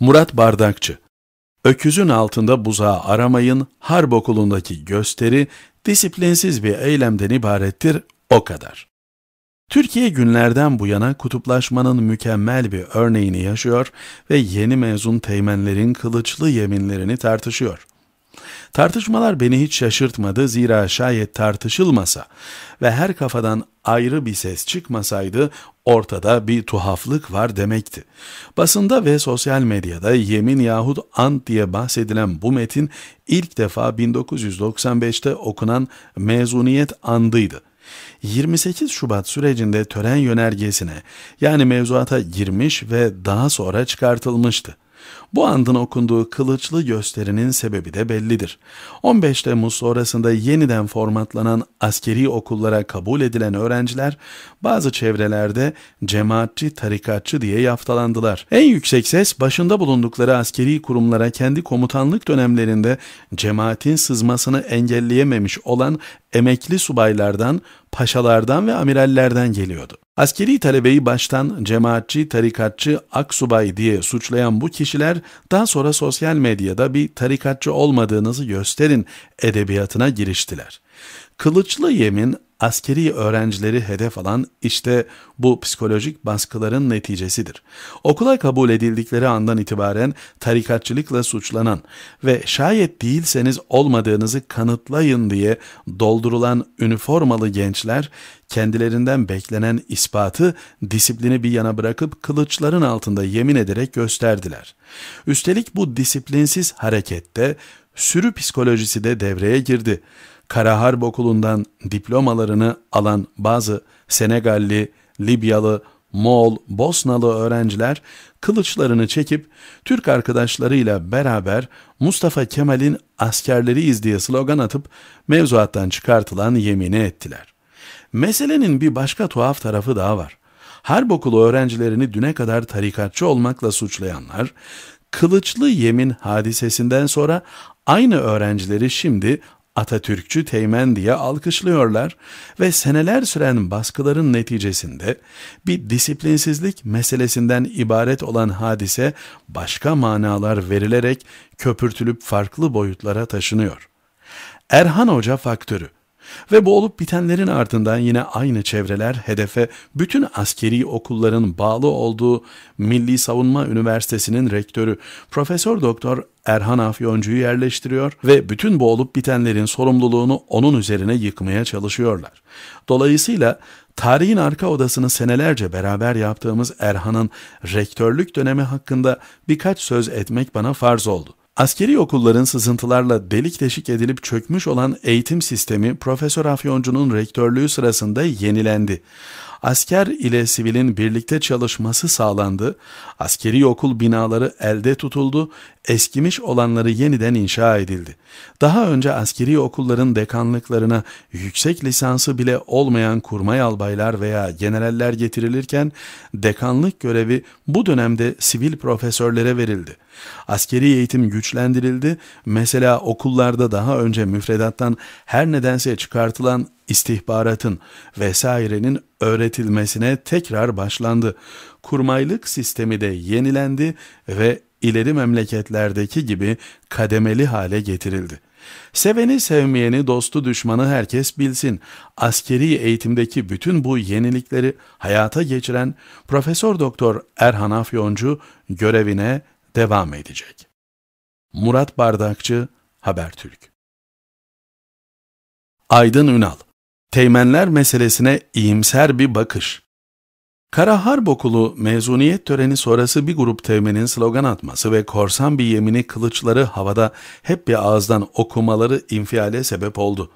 Murat Bardakçı Öküzün altında buzağı aramayın, harp okulundaki gösteri disiplinsiz bir eylemden ibarettir, o kadar. Türkiye günlerden bu yana kutuplaşmanın mükemmel bir örneğini yaşıyor ve yeni mezun teğmenlerin kılıçlı yeminlerini tartışıyor. Tartışmalar beni hiç şaşırtmadı zira şayet tartışılmasa ve her kafadan ayrı bir ses çıkmasaydı ortada bir tuhaflık var demekti. Basında ve sosyal medyada yemin yahut ant diye bahsedilen bu metin ilk defa 1995'te okunan mezuniyet andıydı. 28 Şubat sürecinde tören yönergesine yani mevzuata girmiş ve daha sonra çıkartılmıştı. Bu andın okunduğu kılıçlı gösterinin sebebi de bellidir. 15 Temmuz sonrasında yeniden formatlanan askeri okullara kabul edilen öğrenciler bazı çevrelerde cemaatçi, tarikatçı diye yaftalandılar. En yüksek ses başında bulundukları askeri kurumlara kendi komutanlık dönemlerinde cemaatin sızmasını engelleyememiş olan emekli subaylardan, paşalardan ve amirallerden geliyordu. Askeri talebeyi baştan cemaatçi, tarikatçı, aksubay diye suçlayan bu kişiler daha sonra sosyal medyada bir tarikatçı olmadığınızı gösterin edebiyatına giriştiler.'' Kılıçlı yemin askeri öğrencileri hedef alan işte bu psikolojik baskıların neticesidir. Okula kabul edildikleri andan itibaren tarikatçılıkla suçlanan ve şayet değilseniz olmadığınızı kanıtlayın diye doldurulan üniformalı gençler kendilerinden beklenen ispatı disiplini bir yana bırakıp kılıçların altında yemin ederek gösterdiler. Üstelik bu disiplinsiz harekette sürü psikolojisi de devreye girdi. Kara Harp Okulu'ndan diplomalarını alan bazı Senegalli, Libyalı, Moğol, Bosnalı öğrenciler kılıçlarını çekip Türk arkadaşlarıyla beraber Mustafa Kemal'in askerleriyiz diye slogan atıp mevzuattan çıkartılan yemini ettiler. Meselenin bir başka tuhaf tarafı daha var. Harp okulu öğrencilerini düne kadar tarikatçı olmakla suçlayanlar, kılıçlı yemin hadisesinden sonra aynı öğrencileri şimdi Atatürkçü Teğmen diye alkışlıyorlar ve seneler süren baskıların neticesinde bir disiplinsizlik meselesinden ibaret olan hadise başka manalar verilerek köpürtülüp farklı boyutlara taşınıyor. Erhan Hoca faktörü ve bu olup bitenlerin ardından yine aynı çevreler hedefe bütün askeri okulların bağlı olduğu Milli Savunma Üniversitesi'nin rektörü Profesör Doktor Erhan Afyoncu'yu yerleştiriyor ve bütün bu olup bitenlerin sorumluluğunu onun üzerine yıkmaya çalışıyorlar. Dolayısıyla tarihin arka odasını senelerce beraber yaptığımız Erhan'ın rektörlük dönemi hakkında birkaç söz etmek bana farz oldu. Askeri okulların sızıntılarla delik deşik edilip çökmüş olan eğitim sistemi Profesör Afyoncu'nun rektörlüğü sırasında yenilendi asker ile sivilin birlikte çalışması sağlandı, askeri okul binaları elde tutuldu, eskimiş olanları yeniden inşa edildi. Daha önce askeri okulların dekanlıklarına yüksek lisansı bile olmayan kurmay albaylar veya generaller getirilirken dekanlık görevi bu dönemde sivil profesörlere verildi. Askeri eğitim güçlendirildi, mesela okullarda daha önce müfredattan her nedense çıkartılan istihbaratın vesairenin öğretilmesine tekrar başlandı. Kurmaylık sistemi de yenilendi ve ileri memleketlerdeki gibi kademeli hale getirildi. Seveni sevmeyeni, dostu düşmanı herkes bilsin. Askeri eğitimdeki bütün bu yenilikleri hayata geçiren Profesör Doktor Erhan Afyoncu görevine devam edecek. Murat Bardakçı, Habertürk. Aydın Ünal teğmenler meselesine iyimser bir bakış. Kara Harp Okulu mezuniyet töreni sonrası bir grup teğmenin slogan atması ve korsan bir yemini kılıçları havada hep bir ağızdan okumaları infiale sebep oldu.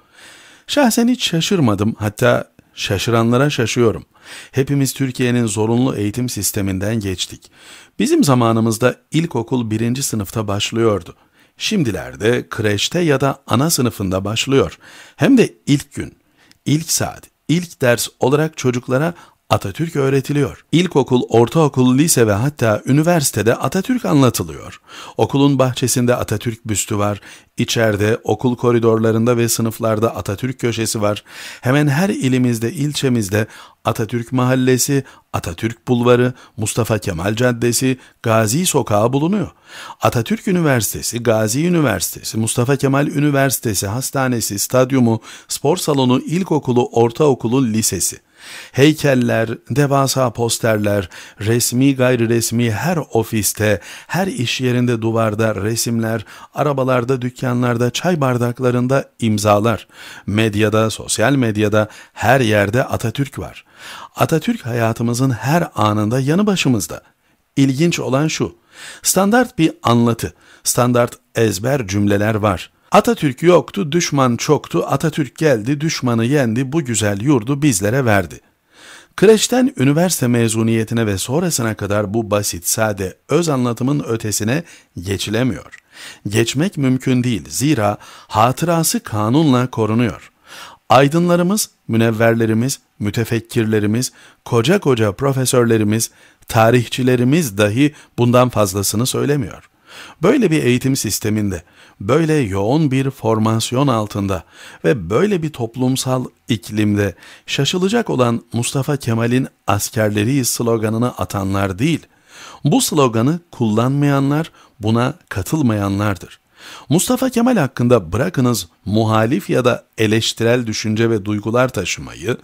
Şahsen hiç şaşırmadım hatta şaşıranlara şaşıyorum. Hepimiz Türkiye'nin zorunlu eğitim sisteminden geçtik. Bizim zamanımızda ilkokul birinci sınıfta başlıyordu. Şimdilerde kreşte ya da ana sınıfında başlıyor. Hem de ilk gün ilk saat, ilk ders olarak çocuklara Atatürk öğretiliyor. İlkokul, ortaokul, lise ve hatta üniversitede Atatürk anlatılıyor. Okulun bahçesinde Atatürk büstü var. İçeride, okul koridorlarında ve sınıflarda Atatürk köşesi var. Hemen her ilimizde, ilçemizde Atatürk Mahallesi, Atatürk Bulvarı, Mustafa Kemal Caddesi, Gazi Sokağı bulunuyor. Atatürk Üniversitesi, Gazi Üniversitesi, Mustafa Kemal Üniversitesi, hastanesi, stadyumu, spor salonu, ilkokulu, ortaokulu, lisesi. Heykeller, devasa posterler, resmi gayri resmi her ofiste, her iş yerinde duvarda resimler, arabalarda, dükkanlarda, çay bardaklarında imzalar. Medyada, sosyal medyada her yerde Atatürk var. Atatürk hayatımızın her anında yanı başımızda. İlginç olan şu, standart bir anlatı, standart ezber cümleler var. Atatürk yoktu, düşman çoktu, Atatürk geldi, düşmanı yendi, bu güzel yurdu bizlere verdi. Kreşten üniversite mezuniyetine ve sonrasına kadar bu basit, sade, öz anlatımın ötesine geçilemiyor. Geçmek mümkün değil, zira hatırası kanunla korunuyor. Aydınlarımız, münevverlerimiz, mütefekkirlerimiz, koca koca profesörlerimiz, tarihçilerimiz dahi bundan fazlasını söylemiyor. Böyle bir eğitim sisteminde, böyle yoğun bir formasyon altında ve böyle bir toplumsal iklimde şaşılacak olan Mustafa Kemal'in askerleri sloganını atanlar değil, bu sloganı kullanmayanlar buna katılmayanlardır. Mustafa Kemal hakkında bırakınız muhalif ya da eleştirel düşünce ve duygular taşımayı,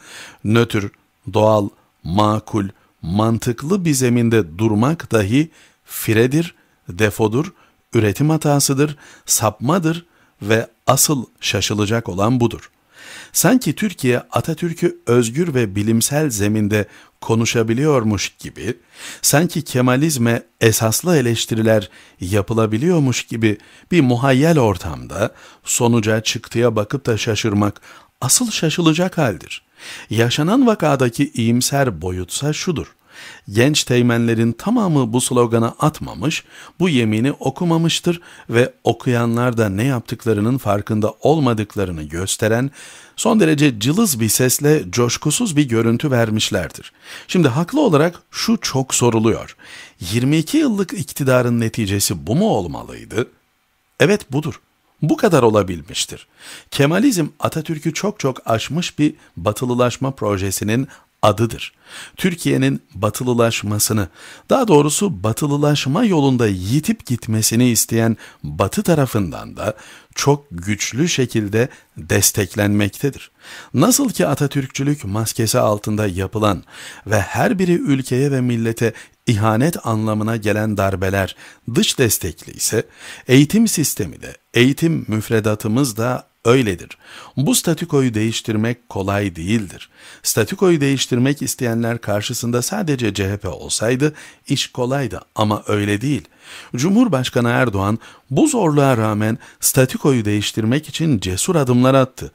nötr, doğal, makul, mantıklı bir zeminde durmak dahi firedir defodur, üretim hatasıdır, sapmadır ve asıl şaşılacak olan budur. Sanki Türkiye Atatürk'ü özgür ve bilimsel zeminde konuşabiliyormuş gibi, sanki Kemalizme esaslı eleştiriler yapılabiliyormuş gibi bir muhayyel ortamda sonuca çıktıya bakıp da şaşırmak asıl şaşılacak haldir. Yaşanan vakadaki iyimser boyutsa şudur. Genç teğmenlerin tamamı bu slogana atmamış, bu yemini okumamıştır ve okuyanlar da ne yaptıklarının farkında olmadıklarını gösteren son derece cılız bir sesle coşkusuz bir görüntü vermişlerdir. Şimdi haklı olarak şu çok soruluyor. 22 yıllık iktidarın neticesi bu mu olmalıydı? Evet budur bu kadar olabilmiştir. Kemalizm Atatürk'ü çok çok aşmış bir batılılaşma projesinin adıdır. Türkiye'nin batılılaşmasını, daha doğrusu batılılaşma yolunda yitip gitmesini isteyen Batı tarafından da çok güçlü şekilde desteklenmektedir. Nasıl ki Atatürkçülük maskesi altında yapılan ve her biri ülkeye ve millete ihanet anlamına gelen darbeler dış destekli ise eğitim sistemi de eğitim müfredatımız da öyledir. Bu statükoyu değiştirmek kolay değildir. Statükoyu değiştirmek isteyenler karşısında sadece CHP olsaydı iş kolaydı ama öyle değil. Cumhurbaşkanı Erdoğan bu zorluğa rağmen statükoyu değiştirmek için cesur adımlar attı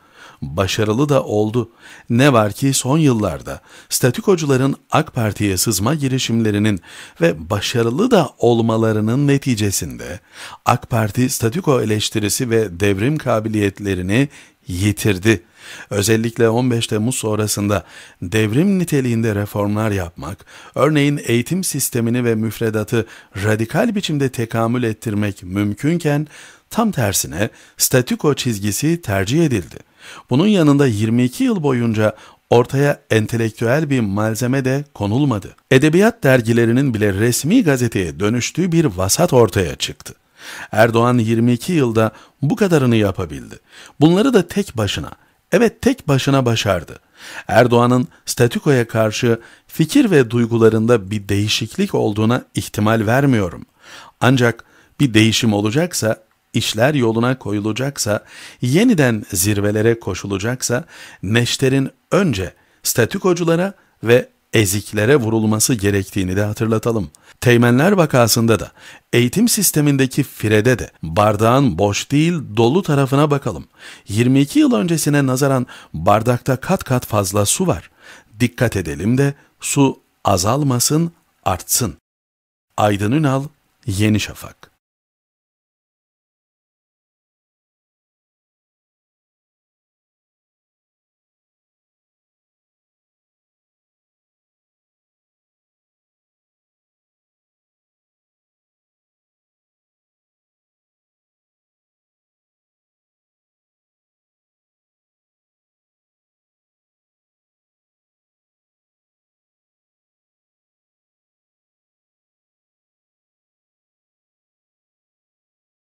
başarılı da oldu. Ne var ki son yıllarda statükocuların AK Parti'ye sızma girişimlerinin ve başarılı da olmalarının neticesinde AK Parti statüko eleştirisi ve devrim kabiliyetlerini yitirdi. Özellikle 15 Temmuz sonrasında devrim niteliğinde reformlar yapmak, örneğin eğitim sistemini ve müfredatı radikal biçimde tekamül ettirmek mümkünken tam tersine statüko çizgisi tercih edildi. Bunun yanında 22 yıl boyunca ortaya entelektüel bir malzeme de konulmadı. Edebiyat dergilerinin bile resmi gazeteye dönüştüğü bir vasat ortaya çıktı. Erdoğan 22 yılda bu kadarını yapabildi. Bunları da tek başına, evet tek başına başardı. Erdoğan'ın statükoya karşı fikir ve duygularında bir değişiklik olduğuna ihtimal vermiyorum. Ancak bir değişim olacaksa işler yoluna koyulacaksa, yeniden zirvelere koşulacaksa, neşterin önce statükoculara ve eziklere vurulması gerektiğini de hatırlatalım. Teğmenler vakasında da, eğitim sistemindeki firede de bardağın boş değil dolu tarafına bakalım. 22 yıl öncesine nazaran bardakta kat kat fazla su var. Dikkat edelim de su azalmasın, artsın. Aydın Ünal, Yeni Şafak